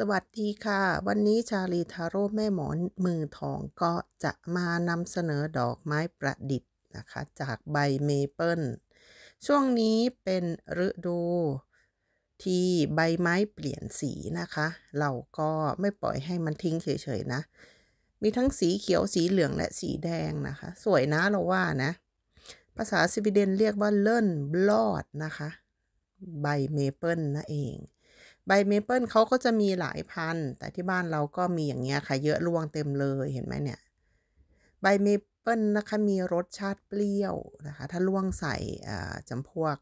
สวัสดีค่ะวันนี้ชาลีทาโร่แม่หมอนมือทองก็จะมานำเสนอดอกไม้ประดิษฐ์นะคะจากใบเมเปิลช่วงนี้เป็นฤดู ที่ใบไม้เปลี่ยนสีนะคะ เราก็ไม่ปล่อยให้มันทิ้งเฉยๆนะ มีทั้งสีเขียวสีเหลืองและสีแดงนะคะ สวยนะเราว่านะ ภาษาสวีเดนเรียกว่าเลิ่นบลอดนะคะใบเมเปิลนั่นเองใบเมเปิลเขาก็จะมีหลายพัน แต่ที่บ้านเราก็มีอย่างเงี้ยค่ะ เยอะรวงเต็มเลยเห็นไหมเนี่ย ใบเมเปิลนะคะมีรสชาติเปรี้ยวนะคะถ้าร่วงใส่จำพวก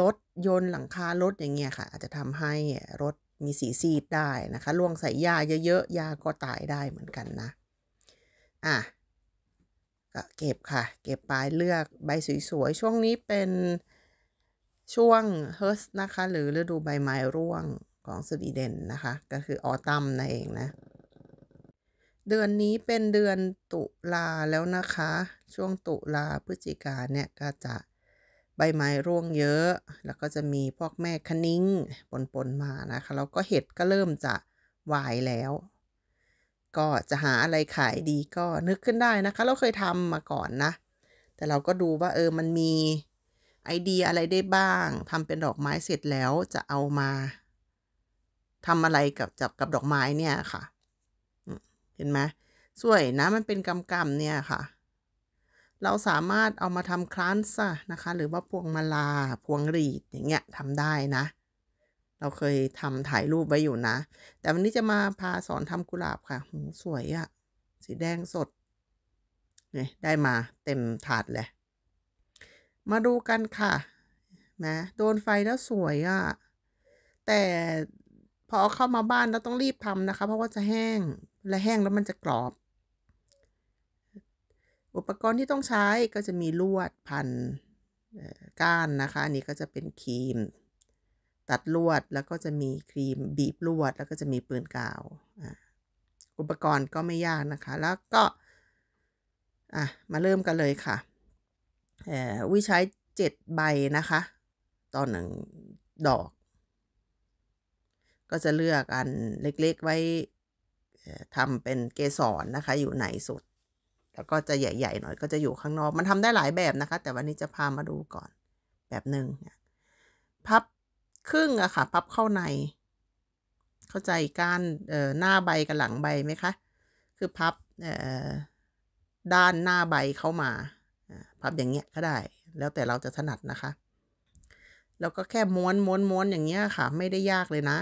รถยนต์หลังคารถอย่างเงี้ยค่ะ อาจจะทำให้รถมีสีซีดได้นะคะ ล่วงใส่ยาเยอะๆ ยาก็ตายได้เหมือนกันนะ อ่ะ ก็เก็บค่ะ เก็บปลายเลือกใบสวยๆ ช่วงนี้เป็นช่วงเฮิร์สนะคะ หรือฤดูใบไม้ร่วงของสวีเดนนะคะ ก็คือออตัมนั่นเองนะ เดือนนี้เป็นเดือนตุลาแล้วนะคะ ช่วงตุลาพฤศจิกาเนี่ย ก็จะใบไม้ร่วงเยอะ แล้วก็จะมีพวกแม่คนิ้งปนปนมานะคะแล้วก็เห็ด ก็เริ่มจะวายแล้ว ก็จะหาอะไรขายดีก็นึกขึ้นได้นะคะ เราเคยทำมาก่อนนะ แต่เราก็ดูว่า เออ มันมีไอเดียอะไรได้บ้าง ทำเป็นดอกไม้เสร็จแล้วจะเอามาทำอะไรกับจับกับดอกไม้เนี่ยค่ะ เห็นไหมสวยนะมันเป็นกำกำเนี่ยค่ะ เราสามารถเอามาทำคลานส์นะคะ หรือว่าพวงมาลา พวงรีดอย่างเงี้ยทำได้นะ เราเคยทำถ่ายรูปไว้อยู่นะ แต่วันนี้จะมาพาสอนทำกุหลาบค่ะหูสวยอะสีแดงสดเนี่ยได้มาเต็มถาดเลยมาดูกันค่ะนะโดนไฟแล้วสวยอะ่ะ แต่พอเข้ามาบ้านเราต้องรีบทำนะคะ เพราะว่าจะแห้ง และแห้งแล้วมันจะกรอบ อุปกรณ์ที่ต้องใช้ก็จะมี ลวดพันก้านนะคะอันนี้ก็จะเป็นครีม ตัดลวดแล้วก็จะมีครีมบีบลวด แล้วก็จะมีปืนกาวอุปกรณ์ก็ไม่ยากนะคะ แล้วก็ อ่ะมาเริ่มกันเลยค่ะวิใช้เจ็ดใบนะคะต่อหนึ่งดอก ก็จะเลือกอันเล็กๆไว้ทำเป็นเกสรนนะคะอยู่ในสุด แล้วก็จะใหญ่ๆหน่อย ก็จะอยู่ข้างนอกมันทำได้หลายแบบนะคะ แต่วันนี้จะพามาดูก่อนแบบหนึ่งพับครึ่งอะค่ะพับเข้าใน เข้าใจการหน้าใบกับหลังใบไหมคะคือพับด้านหน้าใบเข้ามาพับอย่างเงี้ยก็ได้ แล้วแต่เราจะถนัดนะคะ แล้วก็แค่ม้วน ม้วน ม้วน อย่างเงี้ยค่ะ ไม่ได้ยากเลยนะ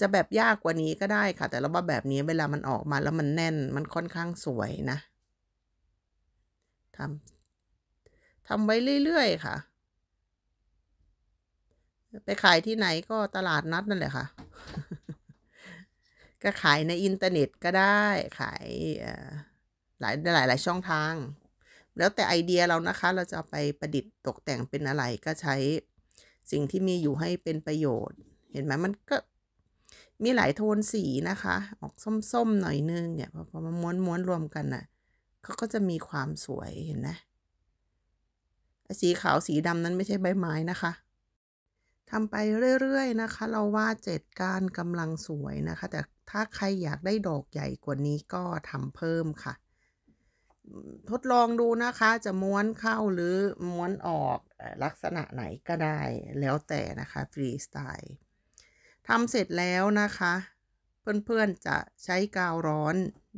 จะแบบยากกว่านี้ก็ได้ค่ะ แต่เราว่าแบบนี้เวลามันออกมาแล้วมันแน่น มันค่อนข้างสวยนะ ทำ ทำไว้เรื่อยๆค่ะ ไปขายที่ไหนก็ตลาดนัดนั่นแหละค่ะ ก็ขายในอินเทอร์เน็ตก็ได้ ขายอ่าหลายหลายหลายช่องทาง แล้วแต่ไอเดียเรานะคะ เราจะไปประดิษฐ์ตกแต่งเป็นอะไรก็ใช้สิ่งที่มีอยู่ให้เป็นประโยชน์ เห็นไหมมันก็ มีหลายโทนสีนะคะ ออกส้มๆ หน่อยนึงเนี่ยพอมาม้วนม้วนรวมกันน่ะเขาก็จะมีความสวยเห็นไหมสีขาวสีดำนั้นไม่ใช่ใบไม้นะคะทำไปเรื่อย ๆ นะคะ เราว่าเจ็ดการกำลังสวยนะคะ แต่ถ้าใครอยากได้ดอกใหญ่กว่านี้ก็ทำเพิ่มค่ะทดลองดูนะคะจะม้วนเข้าหรือม้วนออกลักษณะไหนก็ได้ แล้วแต่นะคะ ฟรีสไตล์ทำเสร็จแล้วนะคะ เพื่อนๆ จะใช้กาวร้อน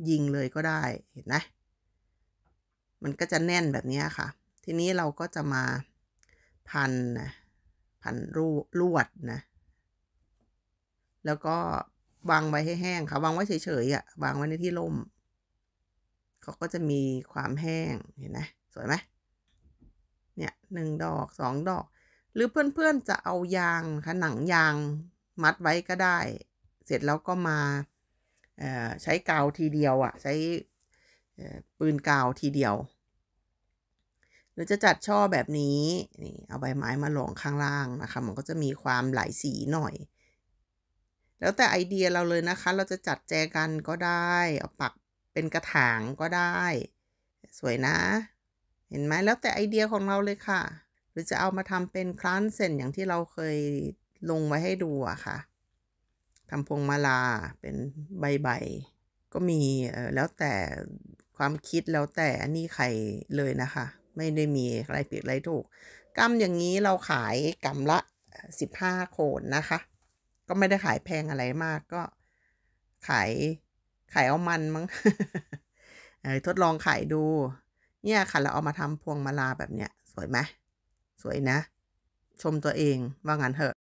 ยิงเลยก็ได้ เห็นไหมมันก็จะแน่นแบบนี้ค่ะ ทีนี้เราก็จะมาพันนะพันรูลวดนะ แล้วก็วางไว้ให้แห้งค่ะวางไว้เฉยๆอะ่ะวางไว้ในที่ร่มเขาก็จะมีความแห้งเห็นไหมสวยไหมเนี่ยหนึ่งดอกสองดอก หรือเพื่อนๆ จะเอายางค่ะหนังยางมัดไว้ก็ได้ เสร็จแล้วก็มาใช้กาวทีเดียวอะ่ะใช้ปืนกาวทีเดียวหรือจะจัดช่อแบบนี้นี่เอาใบไม้มาหลองข้างล่างนะคะมันก็จะมีความหลายสีหน่อย แล้วแต่ไอเดียเราเลยนะคะ เราจะจัดแจกันก็ได้เอาปักเป็นกระถางก็ได้ สวยนะ เห็นไหมแล้วแต่ ไอเดียของเราเลยค่ะหรือจะเอามาทำเป็นคลานเซนอย่างที่เราเคยลงไว้ให้ดูอะค่ะทำพวงมาลาเป็นใบใบก็มีแล้วแต่ความคิดแล้วแต่อันนี้ใครเลยนะคะ ไม่ได้มีอะไรผิดอะไรถูกกำอย่างนี้เราขายกำละ 15 โคนนะคะ ก็ไม่ได้ขายแพงอะไรมากก็ ขายขายเอามัน มั้ง เออทดลองขายดู เนี่ยค่ะเราเอามาทำพวงมาลาแบบเนี้ยสวยไหม สวยนะ ชมตัวเอง ว่างั้นเถอะ